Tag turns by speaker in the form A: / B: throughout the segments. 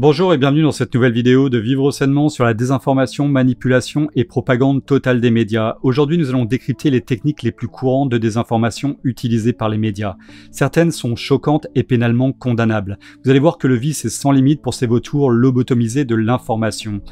A: Bonjour et bienvenue dans cette nouvelle vidéo de Vivre sainement sur la désinformation, manipulation et propagande totale des médias. Aujourd'hui, nous allons décrypter les techniques les plus courantes de désinformation utilisées par les médias. Certaines sont choquantes et pénalement condamnables. Vous allez voir que le vice est sans limite pour ces vautours lobotomisés de l'information.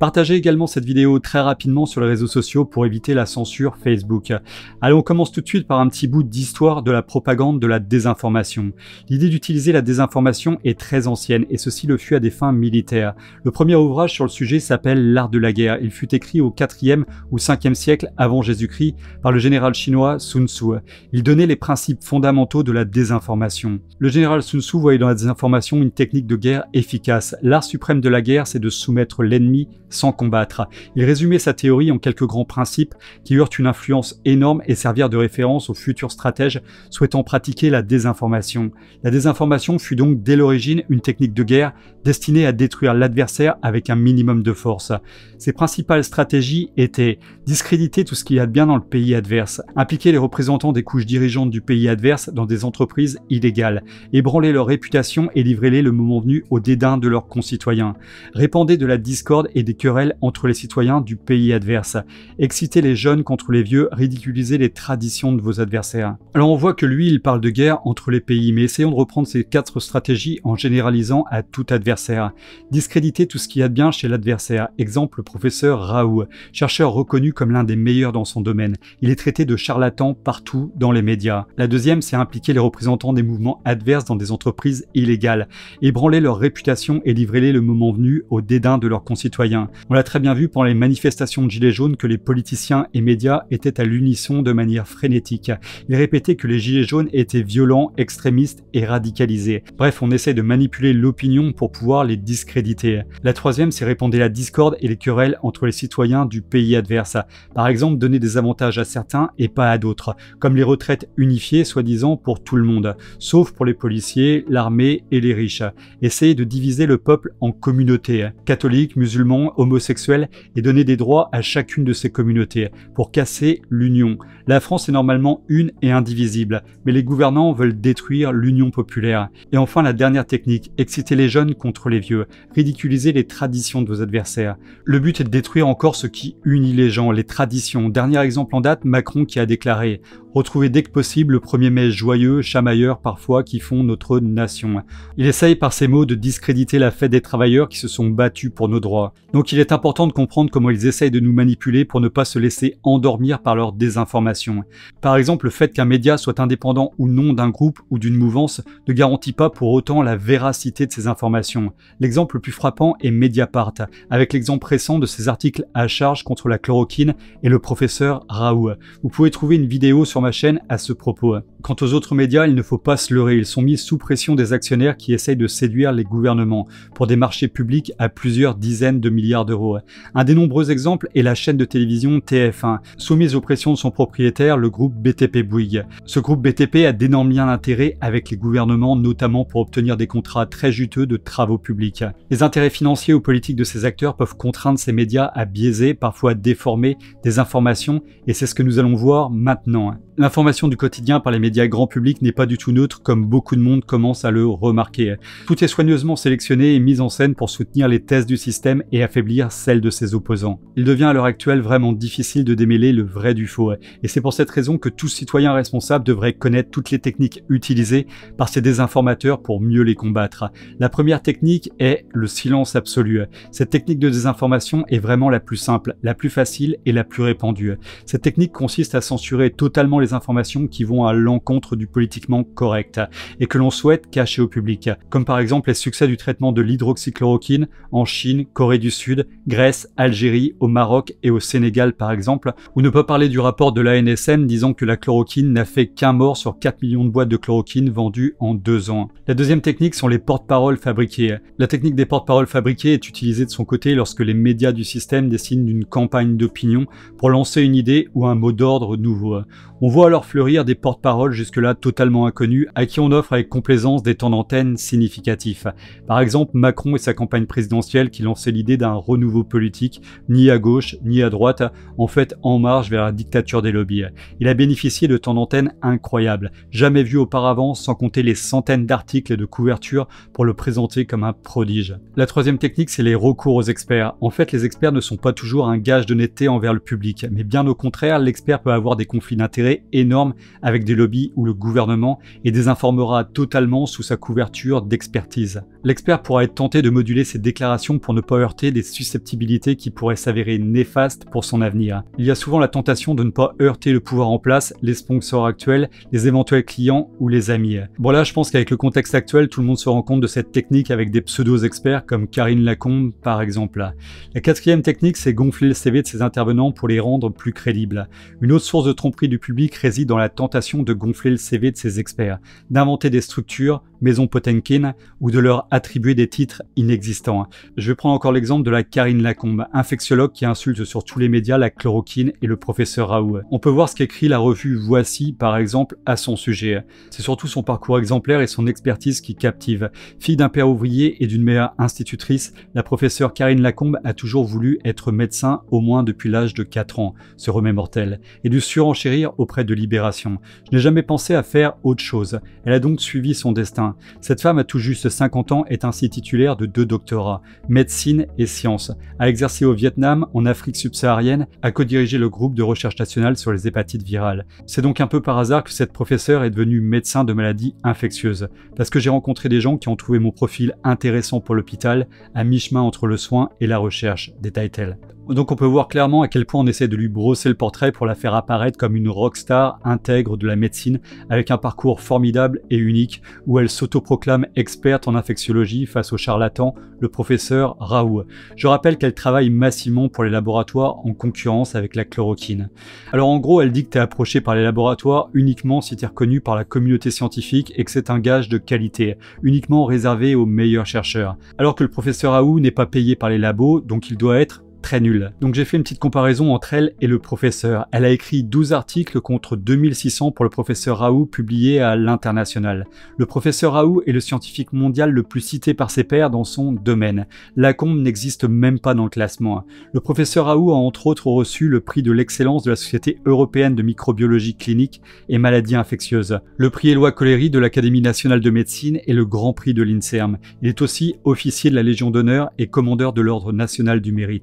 A: Partagez également cette vidéo très rapidement sur les réseaux sociaux pour éviter la censure Facebook. Allez, on commence tout de suite par un petit bout d'histoire de la propagande de la désinformation. L'idée d'utiliser la désinformation est très ancienne et ceci le fut à des fins militaires. Le premier ouvrage sur le sujet s'appelle L'art de la guerre. Il fut écrit au 4e ou 5e siècle avant Jésus-Christ par le général chinois Sun Tzu. Il donnait les principes fondamentaux de la désinformation. Le général Sun Tzu voyait dans la désinformation une technique de guerre efficace. L'art suprême de la guerre, c'est de soumettre l'ennemi sans combattre. Il résumait sa théorie en quelques grands principes qui eurent une influence énorme et servirent de référence aux futurs stratèges souhaitant pratiquer la désinformation. La désinformation fut donc dès l'origine une technique de guerre destinée à détruire l'adversaire avec un minimum de force. Ses principales stratégies étaient discréditer tout ce qu'il y a de bien dans le pays adverse, impliquer les représentants des couches dirigeantes du pays adverse dans des entreprises illégales, ébranler leur réputation et livrer-les le moment venu au dédain de leurs concitoyens, Répandez de la discorde et des querelles entre les citoyens du pays adverse, exciter les jeunes contre les vieux, ridiculiser les traditions de vos adversaires. Alors on voit que lui, il parle de guerre entre les pays, mais essayons de reprendre ces quatre stratégies en généralisant à tout adversaire. Discréditer tout ce qu'il y a de bien chez l'adversaire. Exemple, le professeur Raoult, chercheur reconnu comme l'un des meilleurs dans son domaine. Il est traité de charlatan partout dans les médias. La deuxième, c'est impliquer les représentants des mouvements adverses dans des entreprises illégales, ébranler leur réputation et livrer-les le moment venu au dédain de leurs concitoyens. On l'a très bien vu pendant les manifestations de Gilets jaunes que les politiciens et médias étaient à l'unisson de manière frénétique. Ils répétaient que les Gilets jaunes étaient violents, extrémistes et radicalisés. Bref, on essaie de manipuler l'opinion pour pouvoir les discréditer. La troisième, c'est répandre la discorde et les querelles entre les citoyens du pays adverse. Par exemple, donner des avantages à certains et pas à d'autres, comme les retraites unifiées soi-disant pour tout le monde, sauf pour les policiers, l'armée et les riches. Essayer de diviser le peuple en communautés, catholiques, musulmans, homosexuels, et donner des droits à chacune de ces communautés, pour casser l'union. La France est normalement une et indivisible, mais les gouvernants veulent détruire l'union populaire. Et enfin, la dernière technique, exciter les jeunes contre les vieux, ridiculiser les traditions de vos adversaires. Le but est de détruire encore ce qui unit les gens, les traditions. Dernier exemple en date, Macron qui a déclaré retrouver dès que possible le 1er mai joyeux, chamailleur parfois, qui font notre nation. Il essaye par ces mots de discréditer la fête des travailleurs qui se sont battus pour nos droits. Donc il est important de comprendre comment ils essayent de nous manipuler pour ne pas se laisser endormir par leur désinformation. Par exemple, le fait qu'un média soit indépendant ou non d'un groupe ou d'une mouvance ne garantit pas pour autant la véracité de ses informations. L'exemple le plus frappant est Mediapart, avec l'exemple récent de ses articles à charge contre la chloroquine et le professeur Raoult. Vous pouvez trouver une vidéo sur ma chaîne à ce propos. Quant aux autres médias, il ne faut pas se leurrer, ils sont mis sous pression des actionnaires qui essayent de séduire les gouvernements pour des marchés publics à plusieurs dizaines de milliards d'euros. Un des nombreux exemples est la chaîne de télévision TF1, soumise aux pressions de son propriétaire, le groupe BTP Bouygues. Ce groupe BTP a d'énormes liens d'intérêt avec les gouvernements, notamment pour obtenir des contrats très juteux de travaux publics. Les intérêts financiers ou politiques de ces acteurs peuvent contraindre ces médias à biaiser, parfois déformer des informations, et c'est ce que nous allons voir maintenant. L'information du quotidien par les médias grand public n'est pas du tout neutre comme beaucoup de monde commence à le remarquer. Tout est soigneusement sélectionné et mis en scène pour soutenir les thèses du système et affaiblir celles de ses opposants. Il devient à l'heure actuelle vraiment difficile de démêler le vrai du faux, et c'est pour cette raison que tout citoyen responsable devrait connaître toutes les techniques utilisées par ces désinformateurs pour mieux les combattre. La première technique est le silence absolu. Cette technique de désinformation est vraiment la plus simple, la plus facile et la plus répandue. Cette technique consiste à censurer totalement les informations qui vont à l'encontre contre du politiquement correct et que l'on souhaite cacher au public, comme par exemple les succès du traitement de l'hydroxychloroquine en Chine, Corée du Sud, Grèce, Algérie, au Maroc et au Sénégal par exemple, ou ne pas parler du rapport de l'ANSM disant que la chloroquine n'a fait qu'un mort sur 4 millions de boîtes de chloroquine vendues en deux ans. La deuxième technique sont les porte-paroles fabriquées. La technique des porte-paroles fabriquées est utilisée de son côté lorsque les médias du système dessinent une campagne d'opinion pour lancer une idée ou un mot d'ordre nouveau. On voit alors fleurir des porte-paroles jusque-là totalement inconnu, à qui on offre avec complaisance des temps d'antenne significatifs. Par exemple, Macron et sa campagne présidentielle qui lançait l'idée d'un renouveau politique, ni à gauche, ni à droite, en fait en marge vers la dictature des lobbies. Il a bénéficié de temps d'antenne incroyables, jamais vu auparavant, sans compter les centaines d'articles et de couvertures pour le présenter comme un prodige. La troisième technique, c'est les recours aux experts. En fait, les experts ne sont pas toujours un gage d'honnêteté envers le public, mais bien au contraire, l'expert peut avoir des conflits d'intérêts énormes avec des lobbies ou le gouvernement et désinformera totalement sous sa couverture d'expertise. L'expert pourra être tenté de moduler ses déclarations pour ne pas heurter des susceptibilités qui pourraient s'avérer néfastes pour son avenir. Il y a souvent la tentation de ne pas heurter le pouvoir en place, les sponsors actuels, les éventuels clients ou les amis. Bon là, je pense qu'avec le contexte actuel, tout le monde se rend compte de cette technique avec des pseudo-experts comme Karine Lacombe par exemple. La quatrième technique, c'est gonfler le CV de ses intervenants pour les rendre plus crédibles. Une autre source de tromperie du public réside dans la tentation de gonfler le CV de ses experts, d'inventer des structures maison Potenkin ou de leur attribuer des titres inexistants. Je vais prendre encore l'exemple de la Karine Lacombe, infectiologue qui insulte sur tous les médias la chloroquine et le professeur Raoult. On peut voir ce qu'écrit la revue Voici, par exemple, à son sujet. C'est surtout son parcours exemplaire et son expertise qui captive. Fille d'un père ouvrier et d'une mère institutrice, la professeure Karine Lacombe a toujours voulu être médecin, au moins depuis l'âge de 4 ans, se remet mortel, et dû surenchérir auprès de Libération. Je n'ai jamais pensé à faire autre chose. Elle a donc suivi son destin. Cette femme à tout juste 50 ans est ainsi titulaire de deux doctorats, médecine et sciences, a exercé au Vietnam, en Afrique subsaharienne, a co-dirigé le groupe de recherche nationale sur les hépatites virales. C'est donc un peu par hasard que cette professeure est devenue médecin de maladies infectieuses, parce que j'ai rencontré des gens qui ont trouvé mon profil intéressant pour l'hôpital, à mi-chemin entre le soin et la recherche, détaille-t-elle. Donc on peut voir clairement à quel point on essaie de lui brosser le portrait pour la faire apparaître comme une rockstar intègre de la médecine, avec un parcours formidable et unique, où elle se Autoproclame experte en infectiologie face au charlatan, le professeur Raoult. Je rappelle qu'elle travaille massivement pour les laboratoires en concurrence avec la chloroquine. Alors en gros, elle dit que t'es approché par les laboratoires uniquement si t'es reconnu par la communauté scientifique et que c'est un gage de qualité, uniquement réservé aux meilleurs chercheurs. Alors que le professeur Raoult n'est pas payé par les labos, donc il doit être très nul. Donc j'ai fait une petite comparaison entre elle et le professeur. Elle a écrit 12 articles contre 2600 pour le professeur Raoult publié à l'international. Le professeur Raoult est le scientifique mondial le plus cité par ses pairs dans son domaine. Lacombe n'existe même pas dans le classement. Le professeur Raoult a entre autres reçu le prix de l'excellence de la Société européenne de microbiologie clinique et maladies infectieuses, le prix Éloi Coléry de l'Académie nationale de médecine et le grand prix de l'INSERM. Il est aussi officier de la Légion d'honneur et commandeur de l'Ordre national du mérite.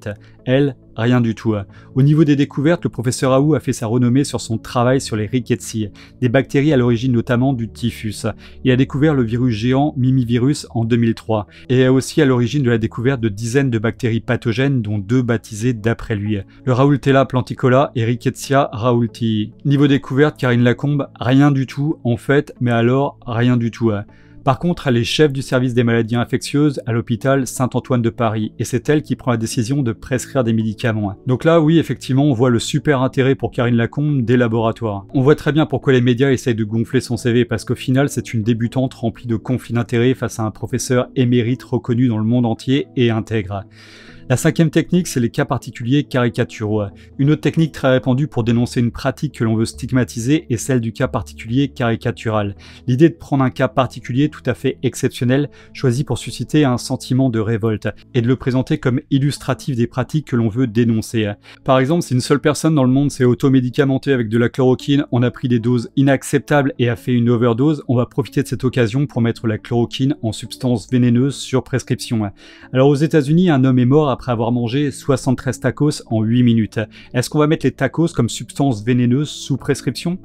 A: Elle, rien du tout. Hein. Au niveau des découvertes, le professeur Raoult a fait sa renommée sur son travail sur les rickettsies, des bactéries à l'origine notamment du typhus. Il a découvert le virus géant Mimivirus en 2003 et est aussi à l'origine de la découverte de dizaines de bactéries pathogènes dont deux baptisées d'après lui, le Raoultella planticola et Rickettsia raoultii. Niveau découverte, Karine Lacombe, rien du tout en fait, mais alors rien du tout. Hein. Par contre, elle est chef du service des maladies infectieuses à l'hôpital Saint-Antoine de Paris, et c'est elle qui prend la décision de prescrire des médicaments. Hein. Donc là, oui, effectivement, on voit le super intérêt pour Karine Lacombe des laboratoires. On voit très bien pourquoi les médias essayent de gonfler son CV, parce qu'au final, c'est une débutante remplie de conflits d'intérêts face à un professeur émérite reconnu dans le monde entier et intègre. La cinquième technique, c'est les cas particuliers caricaturaux. Une autre technique très répandue pour dénoncer une pratique que l'on veut stigmatiser est celle du cas particulier caricatural. L'idée de prendre un cas particulier tout à fait exceptionnel, choisi pour susciter un sentiment de révolte, et de le présenter comme illustratif des pratiques que l'on veut dénoncer. Par exemple, si une seule personne dans le monde s'est automédicamentée avec de la chloroquine, en a pris des doses inacceptables et a fait une overdose, on va profiter de cette occasion pour mettre la chloroquine en substance vénéneuse sur prescription. Alors aux États-Unis, un homme est mort après avoir mangé 73 tacos en 8 minutes. Est-ce qu'on va mettre les tacos comme substance vénéneuse sous prescription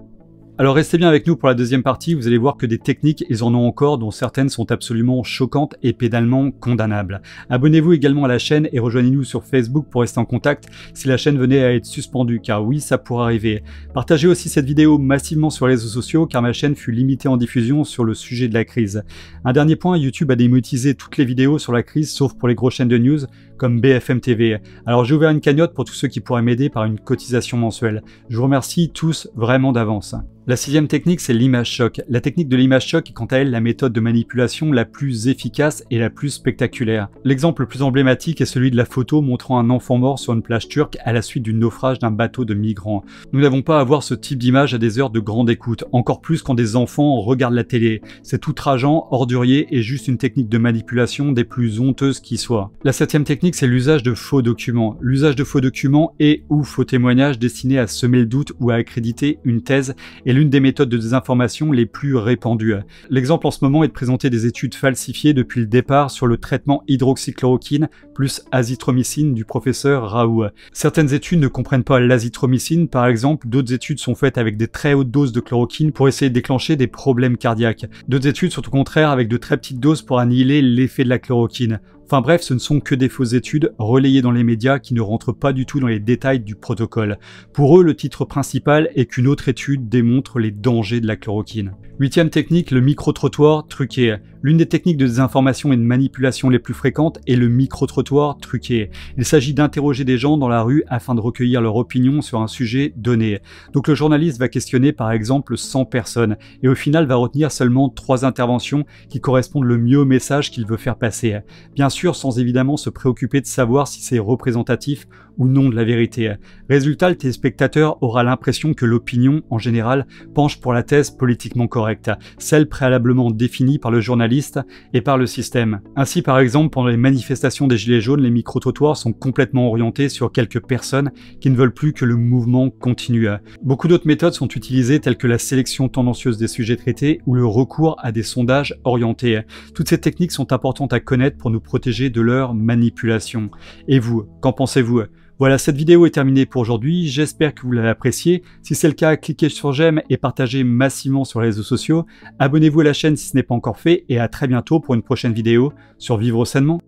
A: alors restez bien avec nous pour la deuxième partie, vous allez voir que des techniques, ils en ont encore, dont certaines sont absolument choquantes et pénalement condamnables. Abonnez-vous également à la chaîne et rejoignez-nous sur Facebook pour rester en contact si la chaîne venait à être suspendue, car oui, ça pourrait arriver. Partagez aussi cette vidéo massivement sur les réseaux sociaux, car ma chaîne fut limitée en diffusion sur le sujet de la crise. Un dernier point, YouTube a démutisé toutes les vidéos sur la crise, sauf pour les grosses chaînes de news, comme BFM TV. Alors j'ai ouvert une cagnotte pour tous ceux qui pourraient m'aider par une cotisation mensuelle. Je vous remercie tous vraiment d'avance. La sixième technique, c'est l'image choc. La technique de l'image choc est quant à elle la méthode de manipulation la plus efficace et la plus spectaculaire. L'exemple le plus emblématique est celui de la photo montrant un enfant mort sur une plage turque à la suite du naufrage d'un bateau de migrants. Nous n'avons pas à voir ce type d'image à des heures de grande écoute, encore plus quand des enfants regardent la télé. C'est outrageant, ordurier et juste une technique de manipulation des plus honteuses qui soit. La septième technique c'est l'usage de faux documents. L'usage de faux documents et ou faux témoignages destinés à semer le doute ou à accréditer une thèse est l'une des méthodes de désinformation les plus répandues. L'exemple en ce moment est de présenter des études falsifiées depuis le départ sur le traitement hydroxychloroquine plus azithromycine du professeur Raoult. Certaines études ne comprennent pas l'azithromycine, par exemple, d'autres études sont faites avec des très hautes doses de chloroquine pour essayer de déclencher des problèmes cardiaques. D'autres études sont au contraire avec de très petites doses pour annihiler l'effet de la chloroquine. Enfin bref, ce ne sont que des fausses études relayées dans les médias qui ne rentrent pas du tout dans les détails du protocole. Pour eux, le titre principal est qu'une autre étude démontre les dangers de la chloroquine. Huitième technique, le micro-trottoir truqué. L'une des techniques de désinformation et de manipulation les plus fréquentes est le micro-trottoir truqué. Il s'agit d'interroger des gens dans la rue afin de recueillir leur opinion sur un sujet donné. Donc le journaliste va questionner par exemple 100 personnes et au final va retenir seulement 3 interventions qui correspondent le mieux au message qu'il veut faire passer. Bien sûr sans évidemment se préoccuper de savoir si c'est représentatif ou non de la vérité. Résultat, le téléspectateur aura l'impression que l'opinion en général penche pour la thèse politiquement correcte, celle préalablement définie par le journaliste et par le système. Ainsi, par exemple, pendant les manifestations des Gilets jaunes, les micro-trottoirs sont complètement orientés sur quelques personnes qui ne veulent plus que le mouvement continue. Beaucoup d'autres méthodes sont utilisées telles que la sélection tendancieuse des sujets traités ou le recours à des sondages orientés. Toutes ces techniques sont importantes à connaître pour nous protéger de leur manipulation. Et vous, qu'en pensez-vous voilà, cette vidéo est terminée pour aujourd'hui, j'espère que vous l'avez appréciée. Si c'est le cas, cliquez sur j'aime et partagez massivement sur les réseaux sociaux. Abonnez-vous à la chaîne si ce n'est pas encore fait et à très bientôt pour une prochaine vidéo sur Vivre sainement.